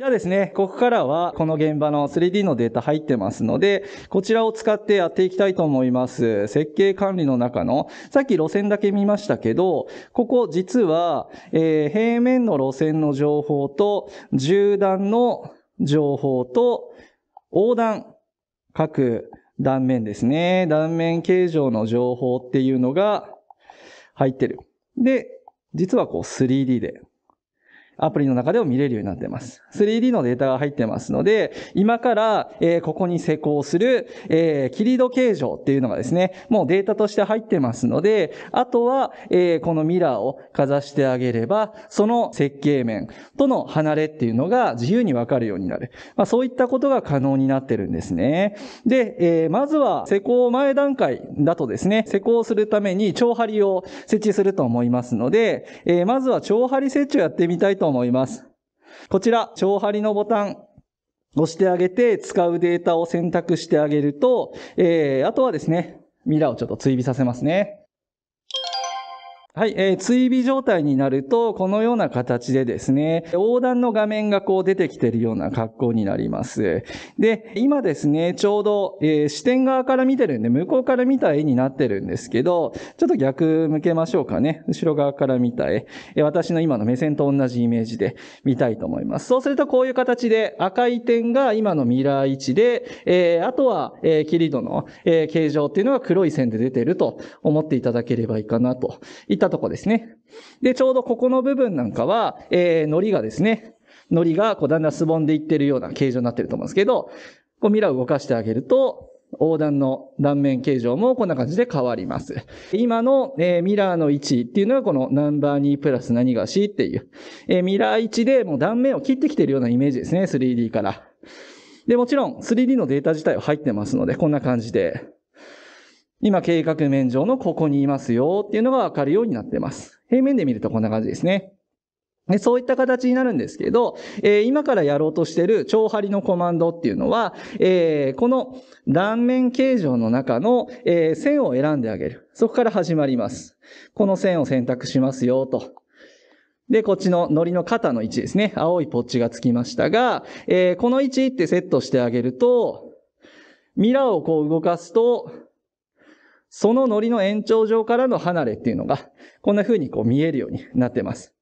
じゃあですね、ここからはこの現場の 3D のデータ入ってますので、こちらを使ってやっていきたいと思います。設計管理の中の、さっき路線だけ見ましたけど、ここ実は、えー、平面の路線の情報と、縦断の情報と、横断、各断面ですね。断面形状の情報っていうのが入ってる。で、実はこう 3D でアプリの中でも見れるようになっています。3D のデータが入ってますので、今から、えここに施工する、えキリド形状っていうのがですね、もうデータとして入ってますので、あとは、えこのミラーをかざしてあげれば、その設計面との離れっていうのが自由にわかるようになる。まあ、そういったことが可能になってるんですね。で、えまずは施工前段階だとですね、施工するために長張りを設置すると思いますので、えまずは長張り設置をやってみたいと思います。こちら、超張りのボタン、押してあげて、使うデータを選択してあげると、えー、あとはですね、ミラーをちょっと追尾させますね。はい、えー、追尾状態になると、このような形でですね、横断の画面がこう出てきているような格好になります。で、今ですね、ちょうど、えー、視点側から見てるんで、向こうから見た絵になってるんですけど、ちょっと逆向けましょうかね。後ろ側から見た絵。えー、私の今の目線と同じイメージで見たいと思います。そうすると、こういう形で赤い点が今のミラー位置で、えー、あとは、えー、キリドの、えー、形状っていうのが黒い線で出てると思っていただければいいかなと。ったとこですね。で、ちょうどここの部分なんかは、えー、糊がですね、糊がこうだんだんすぼんでいってるような形状になってると思うんですけど、こうミラーを動かしてあげると、横断の断面形状もこんな感じで変わります。今の、えミラーの位置っていうのはこのナンバー2プラス何が C っていう、えミラー位置でもう断面を切ってきてるようなイメージですね、3D から。で、もちろん 3D のデータ自体は入ってますので、こんな感じで今計画面上のここにいますよっていうのがわかるようになっています。平面で見るとこんな感じですね。でそういった形になるんですけど、えー、今からやろうとしてる長張のコマンドっていうのは、えー、この断面形状の中の、えー、線を選んであげる。そこから始まります。この線を選択しますよと。で、こっちの糊の肩の位置ですね。青いポッチがつきましたが、えこの位置ってセットしてあげると、ミラーをこう動かすと、そのノリの延長上からの離れっていうのが、こんな風にこう見えるようになってます。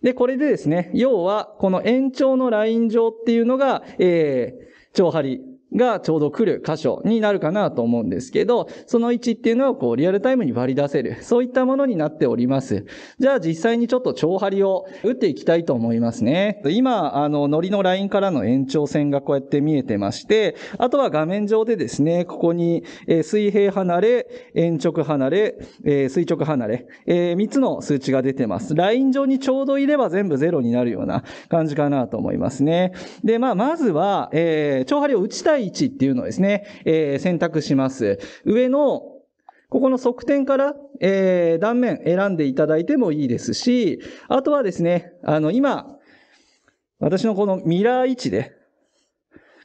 で、これでですね、要は、この延長のライン上っていうのが、えー、長張がちょうど来る箇所になるかなと思うんですけど、その位置っていうのをこうリアルタイムに割り出せる。そういったものになっております。じゃあ実際にちょっと長針を打っていきたいと思いますね。今、あの、ノリのラインからの延長線がこうやって見えてまして、あとは画面上でですね、ここに、え水平離れ、延直離れ、え垂直離れ、え3つの数値が出てます。ライン上にちょうどいれば全部0になるような感じかなと思いますね。で、まあ、まずは、え長針を打ちたい1っていうのをですね、えー、選択します。上の、ここの側点から、えー、断面選んでいただいてもいいですし、あとはですね、あの、今、私のこのミラー位置で、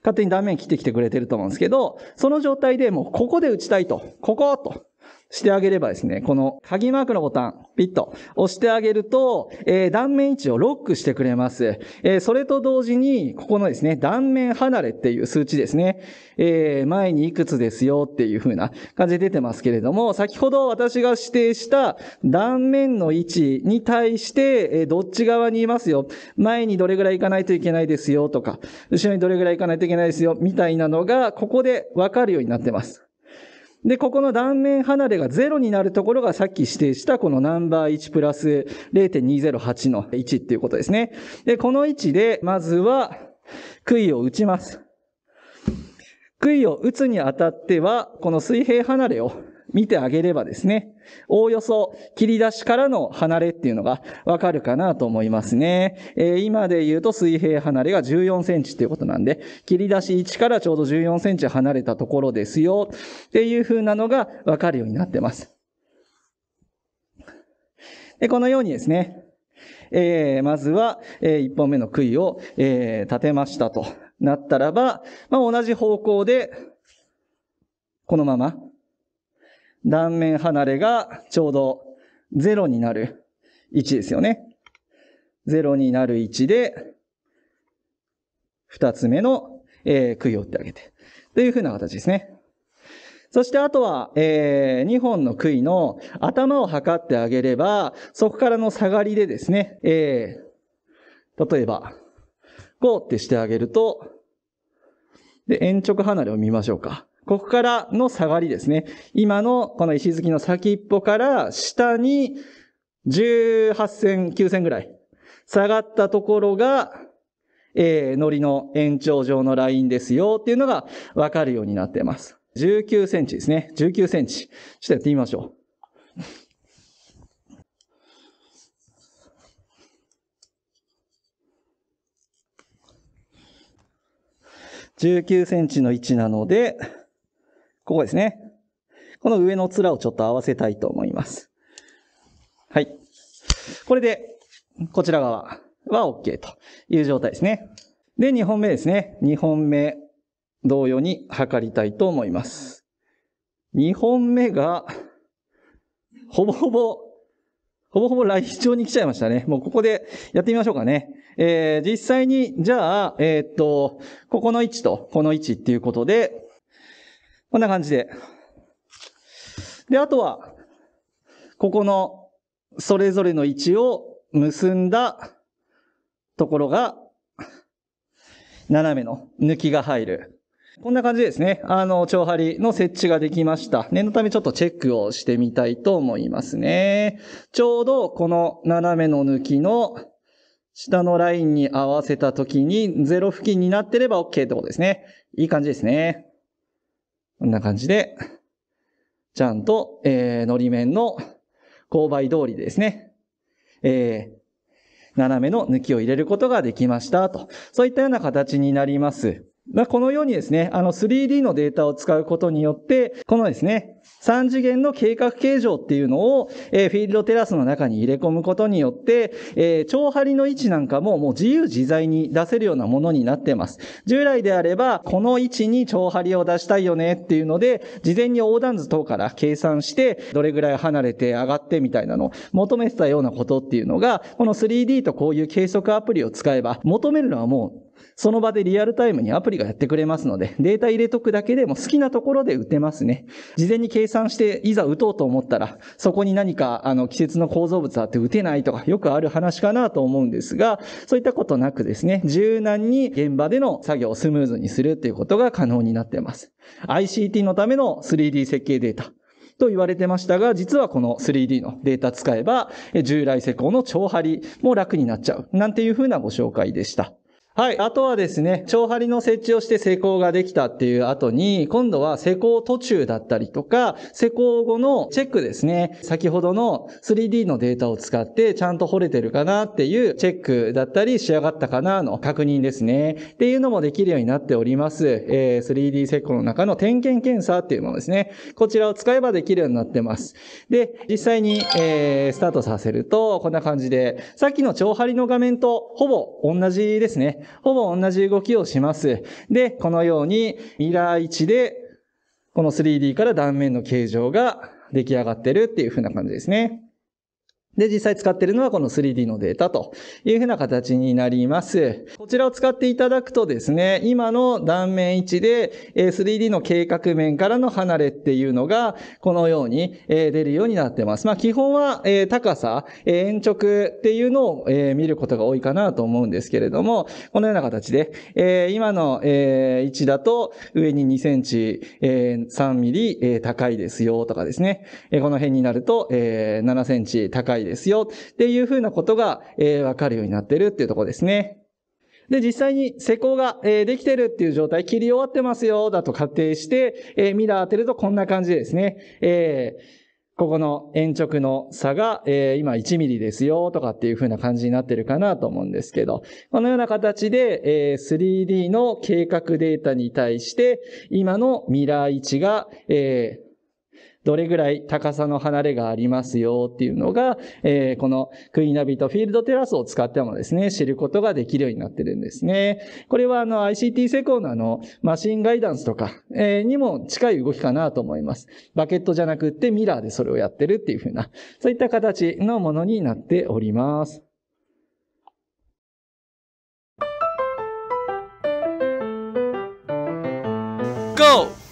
勝手に断面切ってきてくれてると思うんですけど、その状態でもうここで打ちたいと、ここと、してあげればですね、この鍵マークのボタン、ピッと押してあげると、えー、断面位置をロックしてくれます。えー、それと同時に、ここのですね、断面離れっていう数値ですね、えー、前にいくつですよっていう風な感じで出てますけれども、先ほど私が指定した断面の位置に対して、えどっち側にいますよ。前にどれぐらい行かないといけないですよとか、後ろにどれぐらい行かないといけないですよ、みたいなのが、ここでわかるようになってます。で、ここの断面離れが0になるところがさっき指定したこのナンバー1プラス0.208の1っていうことですね。で、この位置で、まずは、杭を打ちます。杭を打つにあたっては、この水平離れを見てあげればですね、おおよそ切り出しからの離れっていうのがわかるかなと思いますね。えー、今で言うと水平離れが14センチっていうことなんで、切り出し1からちょうど14センチ離れたところですよっていう風なのがわかるようになってます。で、このようにですね、えー、まずは、えー、1本目の杭を、えー、立てましたとなったらば、まあ、同じ方向で、このまま断面離れがちょうど0になる位置ですよね。0になる位置で、2つ目の、えー、杭を打ってあげて。というふうな形ですね。そしてあとは、えー、2本の杭の頭を測ってあげれば、そこからの下がりでですね、えー、例えば、こうってしてあげると、で、延直離れを見ましょうか。ここからの下がりですね。今のこの石突きの先っぽから下に18線、9線ぐらい下がったところが、えー、糊の延長上のラインですよっていうのがわかるようになっています。19センチですね。19センチ。ちょっとやってみましょう。19センチの位置なので、ここですね。この上の面をちょっと合わせたいと思います。はい。これで、こちら側は OK という状態ですね。で、2本目ですね。2本目、同様に測りたいと思います。2本目が、ほぼほぼ、ほぼほぼ来場に来ちゃいましたね。もうここでやってみましょうかね。えー、実際に、じゃあ、えー、っと、ここの位置とこの位置っていうことで、こんな感じで。で、あとは、ここのそれぞれの位置を結んだところが、斜めの抜きが入る。こんな感じですね。あの、長針の設置ができました。念のためちょっとチェックをしてみたいと思いますね。ちょうどこの斜めの抜きの下のラインに合わせた時に0付近になってれば OK ってことですね。いい感じですね。こんな感じで、ちゃんと、えー、のり面の勾配通りですね、えー、斜めの抜きを入れることができましたと。そういったような形になります。まこのようにですね、あの 3D のデータを使うことによって、このですね、3次元の計画形状っていうのを、えー、フィールドテラスの中に入れ込むことによって、えー、長針の位置なんかももう自由自在に出せるようなものになってます。従来であれば、この位置に長針を出したいよねっていうので、事前に横断図等から計算して、どれぐらい離れて上がってみたいなのを求めてたようなことっていうのが、この 3D とこういう計測アプリを使えば、求めるのはもうその場でリアルタイムにアプリがやってくれますので、データ入れとくだけでも好きなところで打てますね。事前に計算して、いざ打とうと思ったら、そこに何か、あの、季節の構造物あって打てないとか、よくある話かなと思うんですが、そういったことなくですね、柔軟に現場での作業をスムーズにするっていうことが可能になっています。ICT のための 3D 設計データ。と言われてましたが、実はこの 3D のデータ使えば、従来施工の超張りも楽になっちゃう。なんていうふうなご紹介でした。はい。あとはですね、長張りの設置をして施工ができたっていう後に、今度は施工途中だったりとか、施工後のチェックですね。先ほどの 3D のデータを使ってちゃんと掘れてるかなっていうチェックだったり、仕上がったかなの確認ですね。っていうのもできるようになっております。えー、3D 施工の中の点検検査っていうものですね。こちらを使えばできるようになってます。で、実際に、えー、スタートさせると、こんな感じで、さっきの長張りの画面とほぼ同じですね。ほぼ同じ動きをします。で、このようにミラー位置で、この 3D から断面の形状が出来上がってるっていう風な感じですね。で、実際使ってるのはこの 3D のデータというふうな形になります。こちらを使っていただくとですね、今の断面位置で 3D の計画面からの離れっていうのがこのように出るようになってます。まあ基本は高さ、延直っていうのを見ることが多いかなと思うんですけれども、このような形で、今の位置だと上に2センチ、3ミリ高いですよとかですね、この辺になると7センチ高いいですよっていうふうなことが、えー、わかるようになってるっていうところですね。で、実際に施工が、えできてるっていう状態、切り終わってますよ、だと仮定して、えミラー当てるとこんな感じですね。えー、ここの延直の差が、え今1ミリですよ、とかっていう風な感じになってるかなと思うんですけど、このような形で、え 3D の計画データに対して、今のミラー位置が、えどれぐらい高さの離れがありますよっていうのが、えー、このクイナビとフィールドテラスを使ってもですね、知ることができるようになってるんですね。これはあの ICT セコーナのマシンガイダンスとか、えー、にも近い動きかなと思います。バケットじゃなくってミラーでそれをやってるっていうふうな、そういった形のものになっております。Go!